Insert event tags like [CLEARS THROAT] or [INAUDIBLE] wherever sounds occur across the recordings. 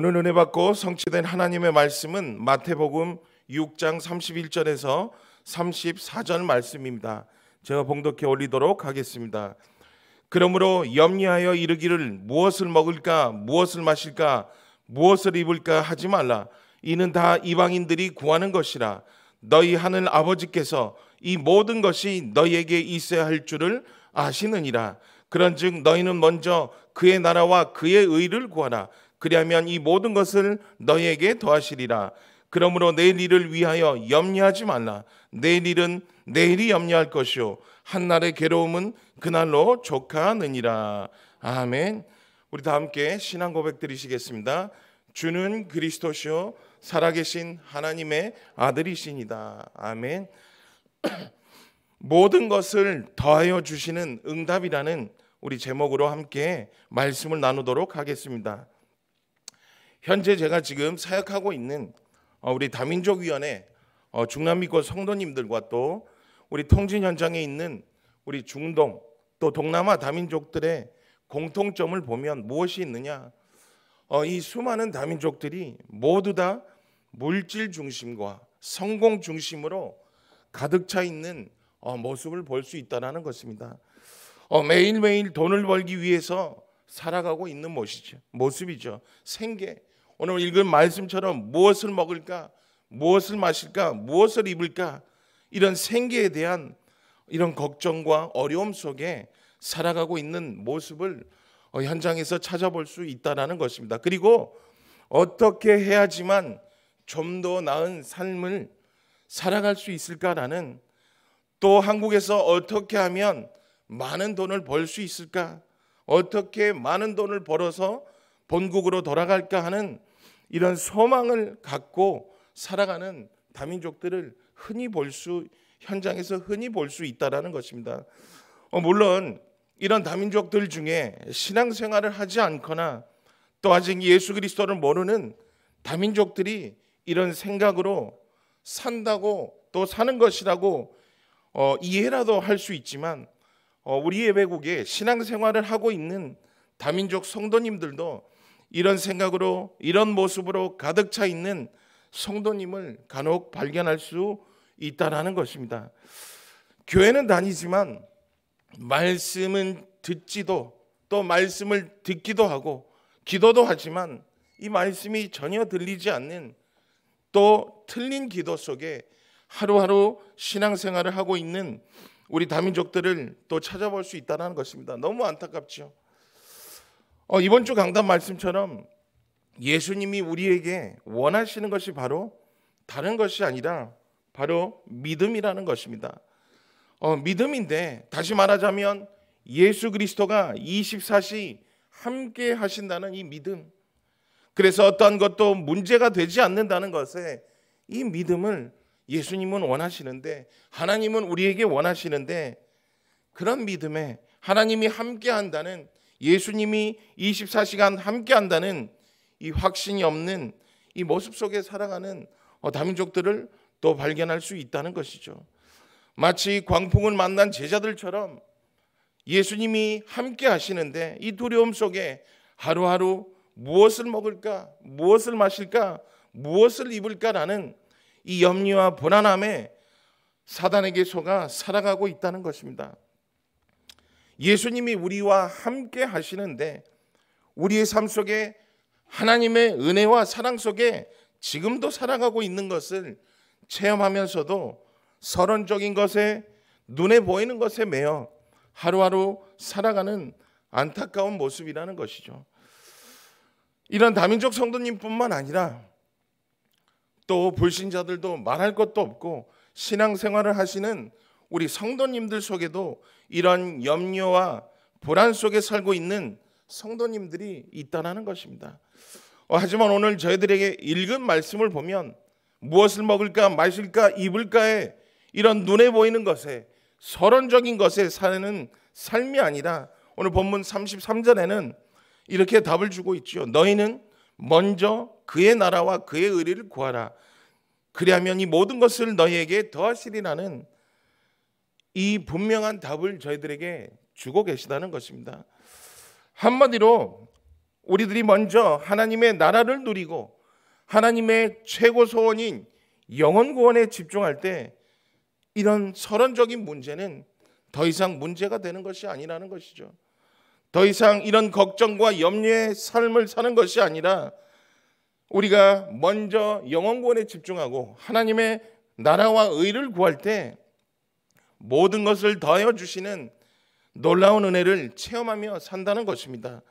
오늘 은혜 받고 성취된 하나님의 말씀은 마태복음 6장 31절에서 34절 말씀입니다. 제가 봉독해 올리도록 하겠습니다. 그러므로 염려하여 이르기를 무엇을 먹을까 무엇을 마실까 무엇을 입을까 하지 말라 이는 다 이방인들이 구하는 것이라 너희 하늘 아버지께서 이 모든 것이 너희에게 있어야 할 줄을 아시느니라 그런즉 너희는 먼저 그의 나라와 그의 의를 구하라 그리하면 이 모든 것을 너에게 더하시리라. 그러므로 내일 일을 위하여 염려하지 말라. 내일 일은 내일이 염려할 것이요 한날의 괴로움은 그날로 족하느니라. 아멘. 우리 다 함께 신앙 고백 드리시겠습니다. 주는 그리스도시요 살아계신 하나님의 아들이시니다. 아멘. [CLEARS THROAT] 모든 것을 더하여 주시는 응답이라는 우리 제목으로 함께 말씀을 나누도록 하겠습니다. 현재 제가 지금 사역하고 있는 어, 우리 다민족 위원회 어, 중남미권 성도님들과 또 우리 통진 현장에 있는 우리 중동 또 동남아 다민족들의 공통점을 보면 무엇이 있느냐? 어, 이 수많은 다민족들이 모두 다 물질 중심과 성공 중심으로 가득 차 있는 모습을 볼 수 있다라는 것입니다. 매일매일 돈을 벌기 위해서 살아가고 있는 모습이죠. 생계, 오늘 읽은 말씀처럼 무엇을 먹을까, 무엇을 마실까, 무엇을 입을까 이런 생계에 대한 이런 걱정과 어려움 속에 살아가고 있는 모습을 어, 현장에서 찾아볼 수 있다라는 것입니다. 그리고 어떻게 해야지만 좀 더 나은 삶을 살아갈 수 있을까라는 또 한국에서 어떻게 하면 많은 돈을 벌 수 있을까? 어떻게 많은 돈을 벌어서 본국으로 돌아갈까 하는 이런 소망을 갖고 살아가는 다민족들을 흔히 볼 수 현장에서 흔히 볼 수 있다라는 것입니다. 어, 물론 이런 다민족들 중에 신앙생활을 하지 않거나 또 아직 예수 그리스도를 모르는 다민족들이 이런 생각으로 산다고 또 사는 것이라고 어, 이해라도 할 수 있지만 어, 우리의 외국에 신앙생활을 하고 있는 다민족 성도님들도 이런 생각으로 이런 모습으로 가득 차 있는 성도님을 간혹 발견할 수 있다라는 것입니다. 교회는 다니지만 말씀은 듣지도 또 말씀을 듣기도 하고 기도도 하지만 이 말씀이 전혀 들리지 않는 또 틀린 기도 속에 하루하루 신앙생활을 하고 있는 우리 다민족들을 또 찾아볼 수 있다는 것입니다. 너무 안타깝죠. 어, 이번 주 강단 말씀처럼 예수님이 우리에게 원하시는 것이 바로 다른 것이 아니라 바로 믿음이라는 것입니다. 어, 믿음인데 다시 말하자면 예수 그리스도가 24시 함께 하신다는 이 믿음. 그래서 어떤 것도 문제가 되지 않는다는 것에 이 믿음을 예수님은 원하시는데 하나님은 우리에게 원하시는데 그런 믿음에 하나님이 함께 한다는 예수님이 24시간 함께 한다는 이 확신이 없는 이 모습 속에 살아가는 어, 다민족들을 또 발견할 수 있다는 것이죠. 마치 광풍을 만난 제자들처럼 예수님이 함께 하시는데 이 두려움 속에 하루하루 무엇을 먹을까, 무엇을 마실까, 무엇을 입을까라는 이 염려와 불안함에 사단에게 속아 살아가고 있다는 것입니다. 예수님이 우리와 함께 하시는데 우리의 삶 속에 하나님의 은혜와 사랑 속에 지금도 살아가고 있는 것을 체험하면서도 서론적인 것에 눈에 보이는 것에 매여 하루하루 살아가는 안타까운 모습이라는 것이죠. 이런 다민족 성도님뿐만 아니라 또 불신자들도 말할 것도 없고 신앙생활을 하시는 우리 성도님들 속에도 이런 염려와 불안 속에 살고 있는 성도님들이 있다라는 것입니다. 어, 하지만 오늘 저희들에게 읽은 말씀을 보면 무엇을 먹을까, 마실까, 입을까에 이런 눈에 보이는 것에 서론적인 것에 사는 삶이 아니라 오늘 본문 33절에는 이렇게 답을 주고 있죠. 너희는 먼저 그의 나라와 그의 의리를 구하라. 그리하면 이 모든 것을 너희에게 더하시리라는 이 분명한 답을 저희들에게 주고 계시다는 것입니다. 한마디로 우리들이 먼저 하나님의 나라를 누리고 하나님의 최고 소원인 영원 구원에 집중할 때 이런 서론적인 문제는 더 이상 문제가 되는 것이 아니라는 것이죠. 더 이상 이런 걱정과 염려의 삶을 사는 것이 아니라 우리가 먼저 영원 구원에 집중하고 하나님의 나라와 의를 구할 때 모든 것을 더하여 주시는 놀라운 은혜를 체험하며 산다는 것입니다.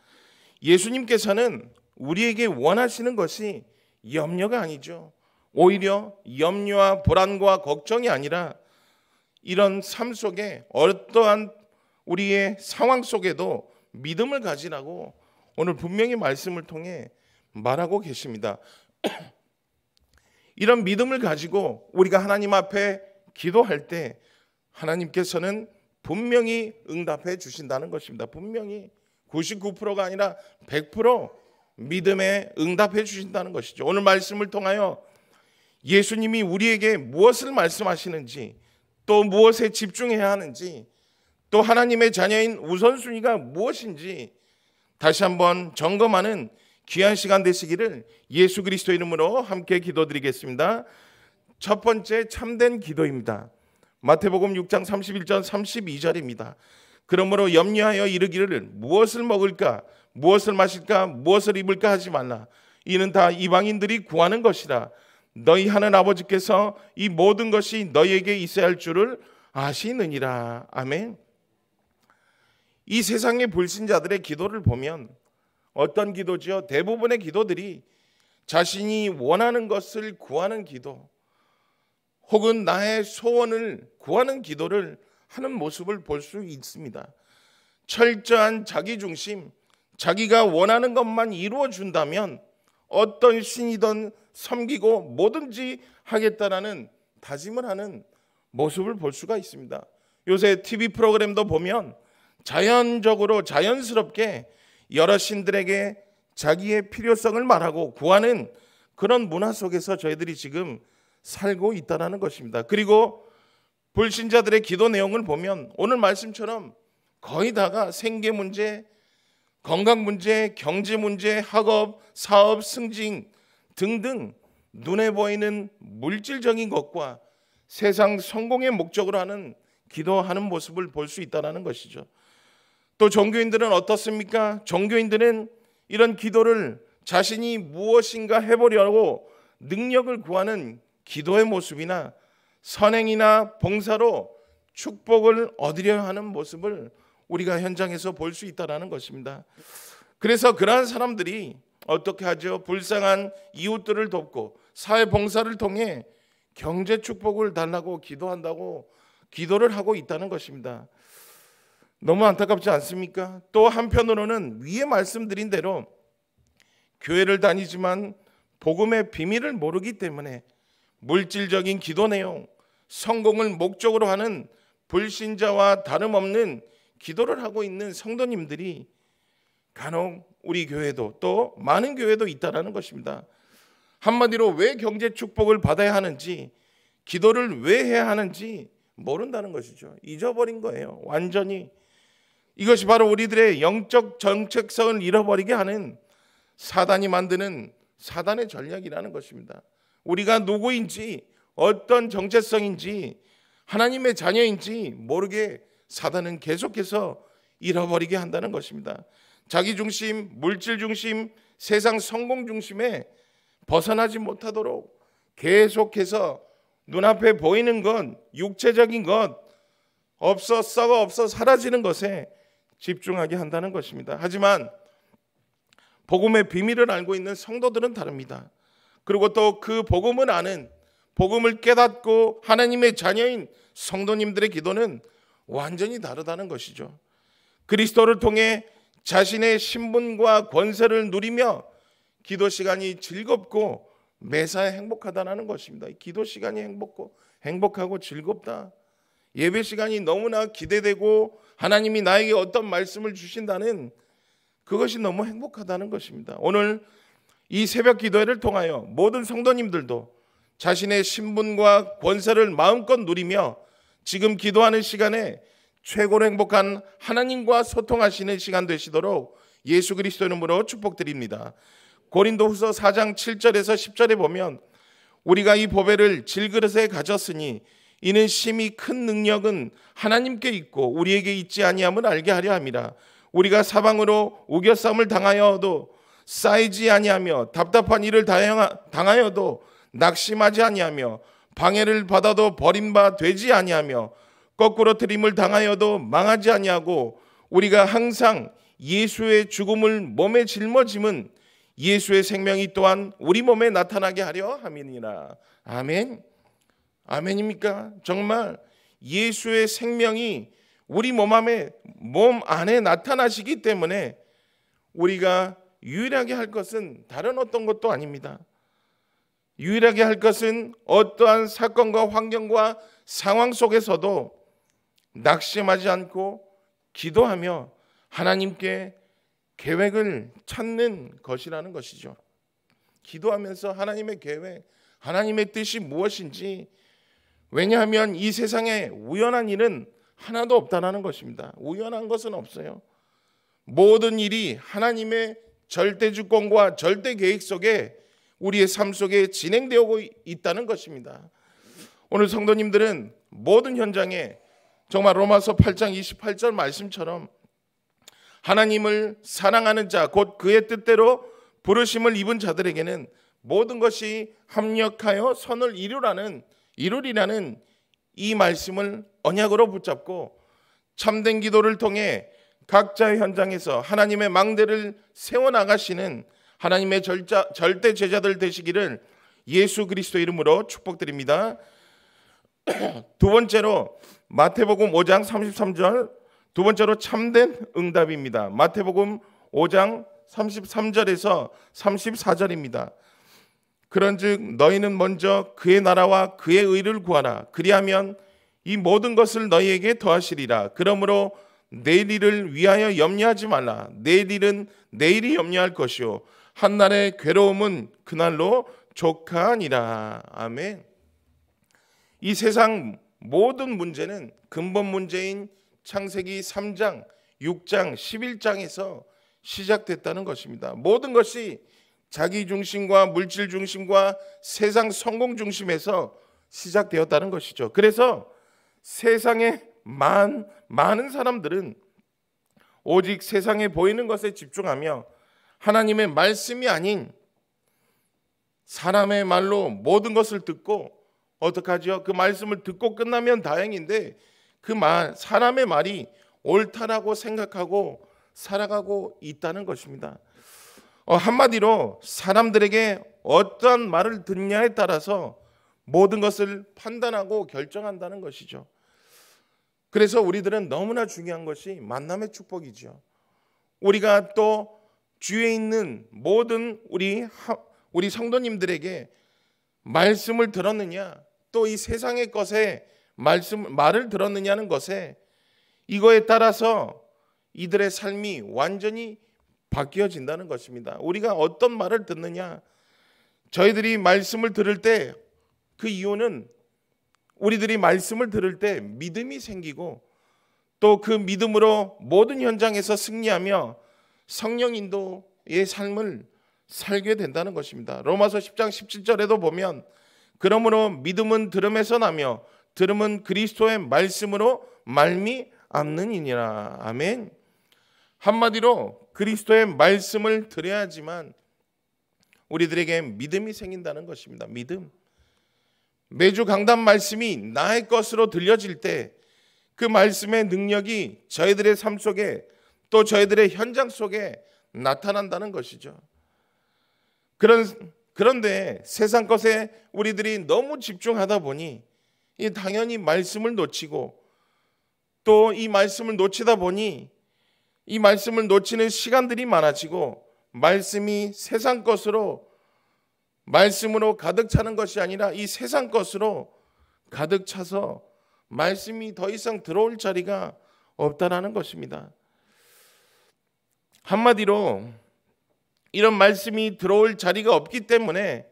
예수님께서는 우리에게 원하시는 것이 염려가 아니죠. 오히려 염려와 불안과 걱정이 아니라 이런 삶 속에 어떠한 우리의 상황 속에도 믿음을 가지라고 오늘 분명히 말씀을 통해 말하고 계십니다. [CLEARS THROAT] 이런 믿음을 가지고 우리가 하나님 앞에 기도할 때 하나님께서는 분명히 응답해 주신다는 것입니다. 분명히 99%가 아니라 100% 믿음에 응답해 주신다는 것이죠. 오늘 말씀을 통하여 예수님이 우리에게 무엇을 말씀하시는지 또 무엇에 집중해야 하는지 또 하나님의 자녀인 우선순위가 무엇인지 다시 한번 점검하는 귀한 시간 되시기를 예수 그리스도 이름으로 함께 기도드리겠습니다. 첫 번째 참된 기도입니다. 마태복음 6장 31절 32절입니다. 그러므로 염려하여 이르기를 무엇을 먹을까 무엇을 마실까 무엇을 입을까 하지 말라 이는 다 이방인들이 구하는 것이라 너희 하는 아버지께서 이 모든 것이 너희에게 있어야 할 줄을 아시느니라 아멘. 이 세상의 불신자들의 기도를 보면 어떤 기도지요? 대부분의 기도들이 자신이 원하는 것을 구하는 기도, 혹은 나의 소원을 구하는 기도를 하는 모습을 볼 수 있습니다. 철저한 자기중심, 자기가 원하는 것만 이루어준다면 어떤 신이든 섬기고 뭐든지 하겠다라는 다짐을 하는 모습을 볼 수가 있습니다. 요새 TV 프로그램도 보면 자연적으로 자연스럽게 여러 신들에게 자기의 필요성을 말하고 구하는 그런 문화 속에서 저희들이 지금 살고 있다라는 것입니다. 그리고 불신자들의 기도 내용을 보면 오늘 말씀처럼 거의 다가 생계 문제, 건강 문제, 경제 문제, 학업, 사업, 승진 등등 눈에 보이는 물질적인 것과 세상 성공의 목적으로 하는 기도하는 모습을 볼 수 있다라는 것이죠. 또 종교인들은 어떻습니까? 종교인들은 이런 기도를 자신이 무엇인가 해보려고 능력을 구하는 기도의 모습이나 선행이나 봉사로 축복을 얻으려 하는 모습을 우리가 현장에서 볼 수 있다라는 것입니다. 그래서 그러한 사람들이 어떻게 하죠? 불쌍한 이웃들을 돕고 사회 봉사를 통해 경제 축복을 달라고 기도한다고 기도를 하고 있다는 것입니다. 너무 안타깝지 않습니까? 또 한편으로는 위에 말씀드린 대로 교회를 다니지만 복음의 비밀을 모르기 때문에 물질적인 기도 내용, 성공을 목적으로 하는 불신자와 다름없는 기도를 하고 있는 성도님들이 간혹 우리 교회도 또 많은 교회도 있다라는 것입니다. 한마디로 왜 경제 축복을 받아야 하는지 기도를 왜 해야 하는지 모른다는 것이죠. 잊어버린 거예요. 완전히 이것이 바로 우리들의 영적 정책성을 잃어버리게 하는 사단이 만드는 사단의 전략이라는 것입니다. 우리가 누구인지 어떤 정체성인지 하나님의 자녀인지 모르게 사단은 계속해서 잃어버리게 한다는 것입니다. 자기 중심, 물질 중심, 세상 성공 중심에 벗어나지 못하도록 계속해서 눈앞에 보이는 건 육체적인 것 없어 썩어 없어 사라지는 것에 집중하게 한다는 것입니다. 하지만 복음의 비밀을 알고 있는 성도들은 다릅니다. 그리고 또 그 복음을 아는 복음을 깨닫고 하나님의 자녀인 성도님들의 기도는 완전히 다르다는 것이죠. 그리스도를 통해 자신의 신분과 권세를 누리며 기도 시간이 즐겁고 매사에 행복하다는 것입니다. 기도 시간이 행복고 행복하고 즐겁다. 예배 시간이 너무나 기대되고 하나님이 나에게 어떤 말씀을 주신다는 그것이 너무 행복하다는 것입니다. 오늘 이 새벽 기도회를 통하여 모든 성도님들도 자신의 신분과 권세를 마음껏 누리며 지금 기도하는 시간에 최고로 행복한 하나님과 소통하시는 시간 되시도록 예수 그리스도 이름으로 축복드립니다. 고린도후서 4장 7절에서 10절에 보면 우리가 이 보배를 질그릇에 가졌으니 이는 심히 큰 능력은 하나님께 있고 우리에게 있지 아니함을 알게 하려 함이라. 우리가 사방으로 우겨싸움을 당하여도 쌓이지 아니하며 답답한 일을 당하여도 낙심하지 아니하며 방해를 받아도 버림바 되지 아니하며 거꾸로 트림을 당하여도 망하지 아니하고 우리가 항상 예수의 죽음을 몸에 짊어짐은 예수의 생명이 또한 우리 몸에 나타나게 하려 함이니라. 아멘. 아멘입니까? 정말 예수의 생명이 우리 몸 안에 몸 안에 나타나시기 때문에 우리가 유일하게 할 것은 다른 어떤 것도 아닙니다. 유일하게 할 것은 어떠한 사건과 환경과 상황 속에서도 낙심하지 않고 기도하며 하나님께 계획을 찾는 것이라는 것이죠. 기도하면서 하나님의 계획, 하나님의 뜻이 무엇인지 왜냐하면 이 세상에 우연한 일은 하나도 없다라는 것입니다. 우연한 것은 없어요. 모든 일이 하나님의 절대 주권과 절대 계획 속에 우리의 삶 속에 진행되고 있다는 것입니다. 오늘 성도님들은 모든 현장에 정말 로마서 8장 28절 말씀처럼 하나님을 사랑하는 자, 곧 그의 뜻대로 부르심을 입은 자들에게는 모든 것이 합력하여 선을 이루라는 이루리라는 이 말씀을 언약으로 붙잡고 참된 기도를 통해 각자의 현장에서 하나님의 망대를 세워나가시는 하나님의 절자, 절대 제자들 되시기를 예수 그리스도 이름으로 축복드립니다. [CLEARS THROAT] 두 번째로 마태복음 5장 33절 두 번째로 참된 응답입니다. 마태복음 5장 33절에서 34절입니다. 그런즉 너희는 먼저 그의 나라와 그의 의를 구하라. 그리하면 이 모든 것을 너희에게 더하시리라. 그러므로 내일 을 위하여 염려하지 말라. 내일 은 내일이 염려할 것이요. 한날의 괴로움은 그날로 족하니라. 아멘. 이 세상 모든 문제는 근본 문제인 창세기 3장, 6장, 11장에서 시작됐다는 것입니다. 모든 것이 자기 중심과 물질 중심과 세상 성공 중심에서 시작되었다는 것이죠. 그래서 세상의 만, 많은 사람들은 오직 세상에 보이는 것에 집중하며 하나님의 말씀이 아닌 사람의 말로 모든 것을 듣고 어떡하지요? 그 말씀을 듣고 끝나면 다행인데 그 말, 사람의 말이 옳다라고 생각하고 살아가고 있다는 것입니다. 어, 한마디로 사람들에게 어떤 말을 듣냐에 따라서 모든 것을 판단하고 결정한다는 것이죠. 그래서 우리들은 너무나 중요한 것이 만남의 축복이죠. 우리가 또 주에 있는 모든 우리 우리 성도님들에게 말씀을 들었느냐, 또 이 세상의 것에 말씀 말을 들었느냐는 것에 이거에 따라서 이들의 삶이 완전히 바뀌어진다는 것입니다. 우리가 어떤 말을 듣느냐, 저희들이 말씀을 들을 때 그 이유는 우리들이 말씀을 들을 때 믿음이 생기고 또 그 믿음으로 모든 현장에서 승리하며 성령 인도의 삶을 살게 된다는 것입니다. 로마서 10장 17절에도 보면 그러므로 믿음은 들음에서 나며 들음은 그리스도의 말씀으로 말미암는이니라. 아멘. 한마디로 그리스도의 말씀을 들어야지만 우리들에게 믿음이 생긴다는 것입니다. 믿음. 매주 강단 말씀이 나의 것으로 들려질 때 그 말씀의 능력이 저희들의 삶 속에 또 저희들의 현장 속에 나타난다는 것이죠. 그런 그런데 세상 것에 우리들이 너무 집중하다 보니 이 당연히 말씀을 놓치고 또 이 말씀을 놓치다 보니 이 말씀을 놓치는 시간들이 많아지고 말씀이 세상 것으로 말씀으로 가득 차는 것이 아니라 이 세상 것으로 가득 차서 말씀이 더 이상 들어올 자리가 없다라는 것입니다. 한마디로 이런 말씀이 들어올 자리가 없기 때문에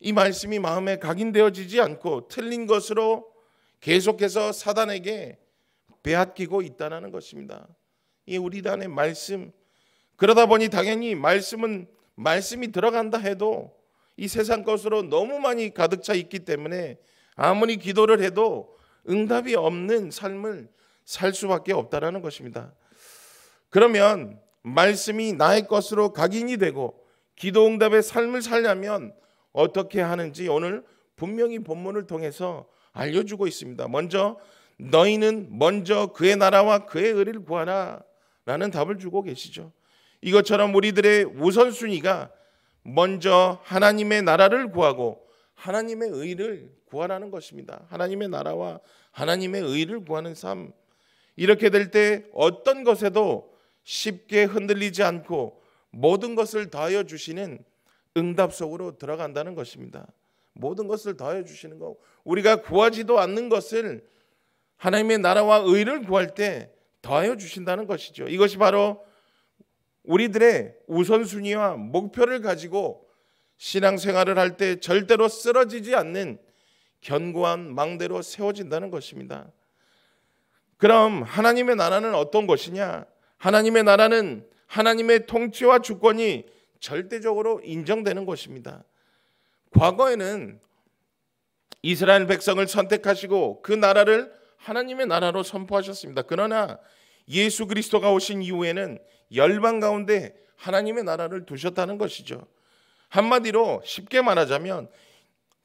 이 말씀이 마음에 각인되어지지 않고 틀린 것으로 계속해서 사단에게 빼앗기고 있다는 것입니다. 이 우리 단의 말씀 그러다 보니 당연히 말씀은 말씀이 들어간다 해도 이 세상 것으로 너무 많이 가득 차 있기 때문에 아무리 기도를 해도 응답이 없는 삶을 살 수밖에 없다라는 것입니다. 그러면 말씀이 나의 것으로 각인이 되고 기도 응답의 삶을 살려면 어떻게 하는지 오늘 분명히 본문을 통해서 알려주고 있습니다. 먼저 너희는 먼저 그의 나라와 그의 의를 구하라 라는 답을 주고 계시죠. 이것처럼 우리들의 우선순위가 먼저 하나님의 나라를 구하고 하나님의 의를 구하라는 것입니다. 하나님의 나라와 하나님의 의를 구하는 삶. 이렇게 될 때 어떤 것에도 쉽게 흔들리지 않고 모든 것을 다하여 주시는 응답 속으로 들어간다는 것입니다. 모든 것을 다하여 주시는 거. 우리가 구하지도 않는 것을 하나님의 나라와 의를 구할 때 더하여 주신다는 것이죠. 이것이 바로 우리들의 우선순위와 목표를 가지고 신앙생활을 할 때 절대로 쓰러지지 않는 견고한 망대로 세워진다는 것입니다. 그럼 하나님의 나라는 어떤 것이냐? 하나님의 나라는 하나님의 통치와 주권이 절대적으로 인정되는 것입니다. 과거에는 이스라엘 백성을 선택하시고 그 나라를 하나님의 나라로 선포하셨습니다. 그러나 예수 그리스도가 오신 이후에는 열방 가운데 하나님의 나라를 두셨다는 것이죠. 한마디로 쉽게 말하자면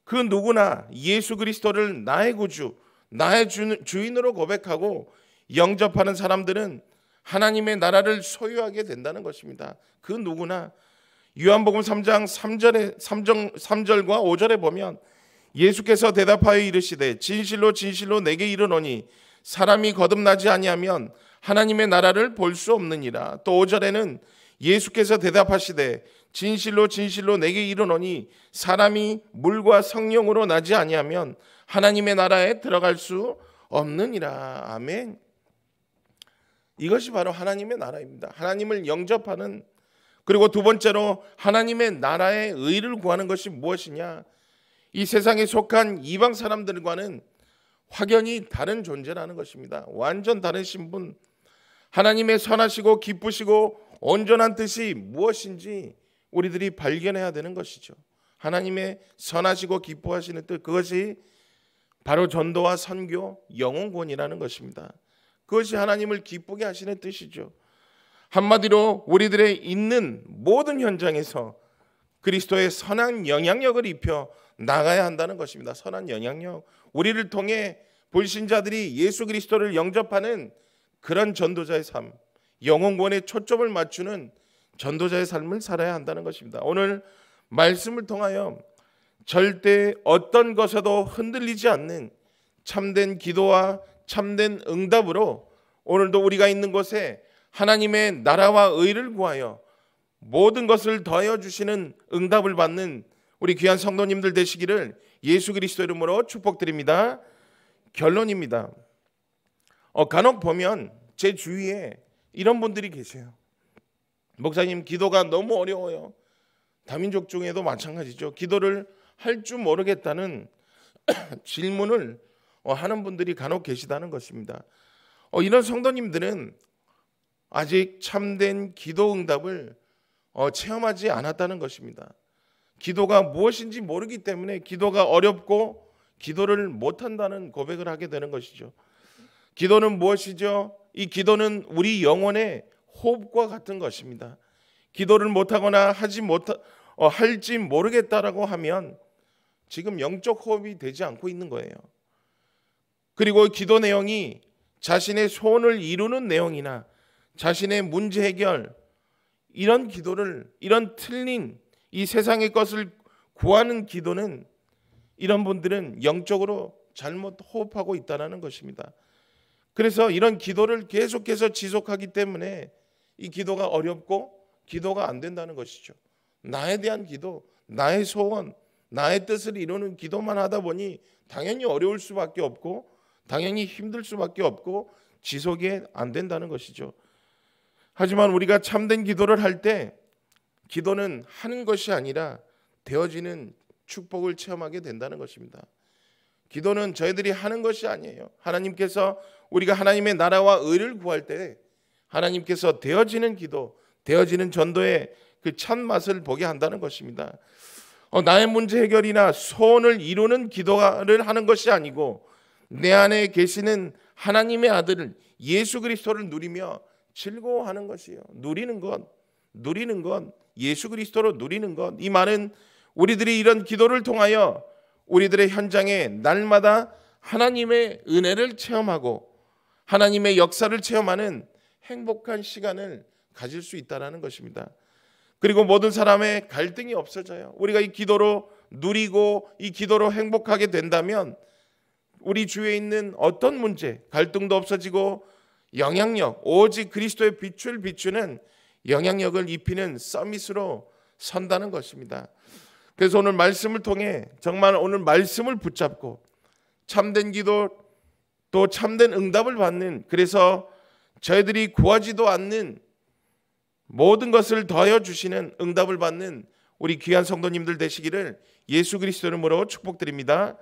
그 누구나 예수 그리스도를 나의 구주, 나의 주인으로 고백하고 영접하는 사람들은 하나님의 나라를 소유하게 된다는 것입니다. 그 누구나 요한복음 3장 3절에 3정, 3절과 5절에 보면 예수께서 대답하여 이르시되 진실로 진실로 내게 이르노니 사람이 거듭나지 아니하면 하나님의 나라를 볼 수 없느니라. 또 5절에는 예수께서 대답하시되 진실로 진실로 내게 이르노니 사람이 물과 성령으로 나지 아니하면 하나님의 나라에 들어갈 수 없느니라. 아멘. 이것이 바로 하나님의 나라입니다. 하나님을 영접하는 그리고 두 번째로 하나님의 나라의 의를 구하는 것이 무엇이냐? 이 세상에 속한 이방 사람들과는 확연히 다른 존재라는 것입니다. 완전 다른 신분, 하나님의 선하시고 기쁘시고 온전한 뜻이 무엇인지 우리들이 발견해야 되는 것이죠. 하나님의 선하시고 기뻐하시는 뜻 그것이 바로 전도와 선교 영혼권이라는 것입니다. 그것이 하나님을 기쁘게 하시는 뜻이죠. 한마디로 우리들의 있는 모든 현장에서 그리스도의 선한 영향력을 입혀 나가야 한다는 것입니다. 선한 영향력. 우리를 통해 불신자들이 예수 그리스도를 영접하는 그런 전도자의 삶, 영혼권에 초점을 맞추는 전도자의 삶을 살아야 한다는 것입니다. 오늘 말씀을 통하여 절대 어떤 것에도 흔들리지 않는 참된 기도와 참된 응답으로 오늘도 우리가 있는 곳에 하나님의 나라와 의를 구하여 모든 것을 더하여 주시는 응답을 받는 우리 귀한 성도님들 되시기를 예수 그리스도 이름으로 축복드립니다. 결론입니다. 어, 간혹 보면 제 주위에 이런 분들이 계세요. 목사님 기도가 너무 어려워요. 다민족 중에도 마찬가지죠. 기도를 할 줄 모르겠다는 [CLEARS THROAT] 질문을 어, 하는 분들이 간혹 계시다는 것입니다. 어, 이런 성도님들은 아직 참된 기도 응답을 어, 체험하지 않았다는 것입니다. 기도가 무엇인지 모르기 때문에 기도가 어렵고 기도를 못한다는 고백을 하게 되는 것이죠. 기도는 무엇이죠? 이 기도는 우리 영혼의 호흡과 같은 것입니다. 기도를 못하거나 하지 못 어, 할지 모르겠다라고 하면 지금 영적 호흡이 되지 않고 있는 거예요. 그리고 기도 내용이 자신의 소원을 이루는 내용이나 자신의 문제 해결 이런 기도를 이런 틀린 이 세상의 것을 구하는 기도는 이런 분들은 영적으로 잘못 호흡하고 있다는 것입니다. 그래서 이런 기도를 계속해서 지속하기 때문에 이 기도가 어렵고 기도가 안 된다는 것이죠. 나에 대한 기도, 나의 소원, 나의 뜻을 이루는 기도만 하다 보니 당연히 어려울 수밖에 없고 당연히 힘들 수밖에 없고 지속이 안 된다는 것이죠. 하지만 우리가 참된 기도를 할 때 기도는 하는 것이 아니라 되어지는 축복을 체험하게 된다는 것입니다. 기도는 저희들이 하는 것이 아니에요. 하나님께서 우리가 하나님의 나라와 의를 구할 때 하나님께서 되어지는 기도, 되어지는 전도의 그 참맛을 보게 한다는 것입니다. 어, 나의 문제 해결이나 소원을 이루는 기도를 하는 것이 아니고 내 안에 계시는 하나님의 아들 예수 그리스도를 누리며 즐거워하는 것이요. 누리는 것, 누리는 것, 예수 그리스도로 누리는 것. 이 말은 우리들이 이런 기도를 통하여 우리들의 현장에 날마다 하나님의 은혜를 체험하고 하나님의 역사를 체험하는 행복한 시간을 가질 수 있다라는 것입니다. 그리고 모든 사람의 갈등이 없어져요. 우리가 이 기도로 누리고 이 기도로 행복하게 된다면 우리 주위에 있는 어떤 문제, 갈등도 없어지고 영향력, 오직 그리스도의 빛을 비추는 영향력을 입히는 서밋으로 선다는 것입니다. 그래서 오늘 말씀을 통해 정말 오늘 말씀을 붙잡고 참된 기도 또 참된 응답을 받는 그래서 저희들이 구하지도 않는 모든 것을 더여 주시는 응답을 받는 우리 귀한 성도님들 되시기를 예수 그리스도의 이름으로 축복드립니다.